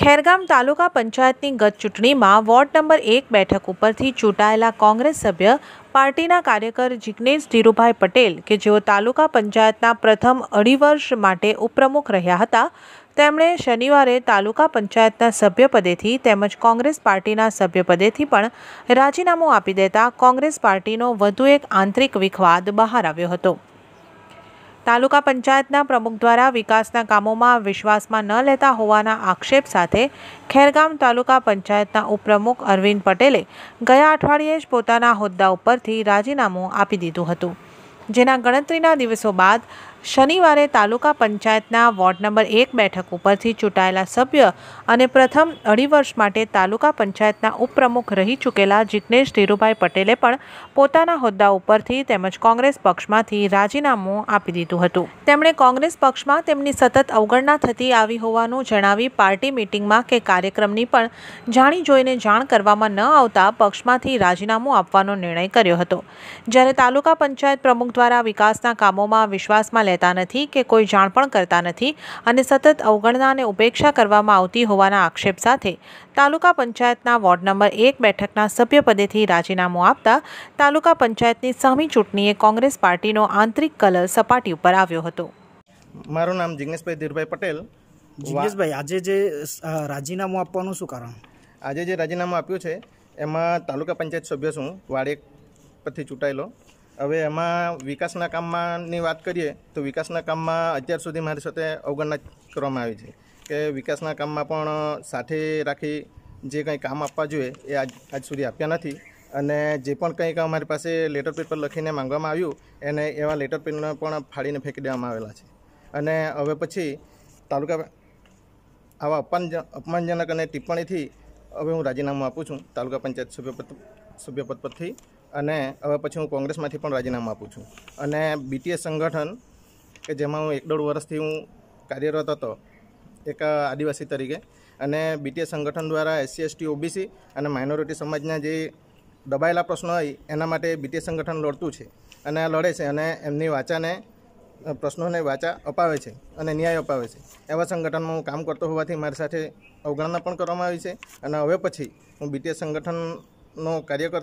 ખેરગામ તાલુકા પંચાયતની ગત ચૂંટણીમાં વોર્ડ નંબર એક બેઠક ઉપરથી ચૂંટાયેલા કોંગ્રેસ સભ્ય પાર્ટીના કાર્યકર જિજ્ઞેશ ધીરુભાઈ પટેલ કે જેઓ તાલુકા પંચાયતના પ્રથમ અઢી વર્ષ માટે ઉપપ્રમુખ રહ્યા હતા તેમણે શનિવારે તાલુકા પંચાયતના સભ્યપદેથી તેમજ કોંગ્રેસ પાર્ટીના સભ્યપદેથી પણ રાજીનામું આપી દેતા કોંગ્રેસ પાર્ટીનો વધુ એક આંતરિક વિખવાદ બહાર આવ્યો હતો તાલુકા પંચાયતના પ્રમુખ દ્વારા વિકાસના કામોમાં વિશ્વાસમાં ન લેતા હોવાના આક્ષેપ સાથે ખેરગામ તાલુકા પંચાયતના ઉપપ્રમુખ અરવિંદ પટેલે ગયા અઠવાડિયે જ પોતાના હોદ્દા ઉપરથી રાજીનામું આપી દીધું હતું જેના ગણતરીના દિવસો બાદ શનિવારે તાલુકા પંચાયતના વોર્ડ નંબર એક બેઠક ઉપરથી ચૂંટાયેલા સભ્ય અને પ્રથમ અઢી વર્ષ માટે તાલુકા પંચાયતના ઉપપ્રમુખ રહી ચૂકેલા જિજ્ઞેશ ધીરુભાઈ પટેલે પણ પોતાના હોદ્દા ઉપરથી તેમજ કોંગ્રેસ પક્ષમાંથી રાજીનામું આપી દીધું હતું તેમણે કોંગ્રેસ પક્ષમાં તેમની સતત અવગણના થતી આવી હોવાનું જણાવી પાર્ટી મિટિંગમાં કે કાર્યક્રમની પણ જાણી જોઈને જાણ કરવામાં ન આવતા પક્ષમાંથી રાજીનામું આપવાનો નિર્ણય કર્યો હતો જ્યારે તાલુકા પંચાયત પ્રમુખ દ્વારા વિકાસના કામોમાં વિશ્વાસમાં લેતા નથી કે કોઈ જાણ પણ કરતા નથી અને સતત અવગણનાને ઉપેક્ષા કરવામાં આવતી હોવાના આક્ષેપ સાથે તાલુકા પંચાયતના વોર્ડ નંબર એક બેઠકના સભ્યપદેથી રાજીનામું આપતા તાલુકા પંચાયતની સામી ચૂંટણીએ કોંગ્રેસ પાર્ટીનો આંતરિક કલર સપાટી ઉપર આવ્યો હતો મારું નામ જિગ્નેશભાઈ ધીરભાઈ પટેલ જિગ્નેશભાઈ આજે જે રાજીનામું આપવાનું શું કારણ આજે જે રાજીનામું આપ્યું છે એમાં તાલુકા પંચાયત સભ્ય છું વાડે પરથી ચૂંટાયેલો હવે એમાં વિકાસના કામમાંની વાત કરીએ તો વિકાસના કામમાં અત્યાર સુધી મારી સાથે અવગણના કરવામાં આવી છે કે વિકાસના કામમાં પણ સાથે રાખી જે કંઈ કામ આપવા જોઈએ એ આજ આજ સુધી આપ્યા નથી અને જે પણ કંઈક અમારી પાસે લેટર પેપર લખીને માંગવામાં આવ્યું એને એવા લેટર પેડને પણ ફાડીને ફેંકી દેવામાં આવેલા છે અને હવે પછી તાલુકા આવા અપમાન અપમાનજનક અને ટિપ્પણીથી હવે હું રાજીનામું આપું છું તાલુકા પંચાયત સભ્યપદ સભ્યપદ પરથી અને હવે પછી હું કોંગ્રેસમાંથી પણ રાજીનામું આપું છું અને બીટીએસ સંગઠન કે જેમાં હું એક દોઢ વર્ષથી હું કાર્યરત હતો એક આદિવાસી તરીકે અને બીટીએસ સંગઠન દ્વારા એસસી એસટી ઓબીસી અને માઇનોરિટી સમાજના જે દબાયેલા પ્રશ્નો હોય એના માટે બીટીએસ સંગઠન લડતું છે અને લડે છે અને એમની વાચાને પ્રશ્નોને વાચા અપાવે છે અને ન્યાય અપાવે છે એવા સંગઠનમાં હું કામ કરતો હોવાથી મારી સાથે અવગણના પણ કરવામાં આવી છે અને હવે પછી હું બીટીએસ સંગઠનનો કાર્યકર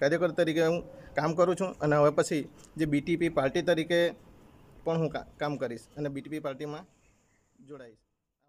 કાર્યકર તરીકે હું કામ કરું છું અને હવે પછી જે બીટીપી પાર્ટી તરીકે પણ હું કામ કરીશ અને બીટીપી પાર્ટીમાં જોડાઈશ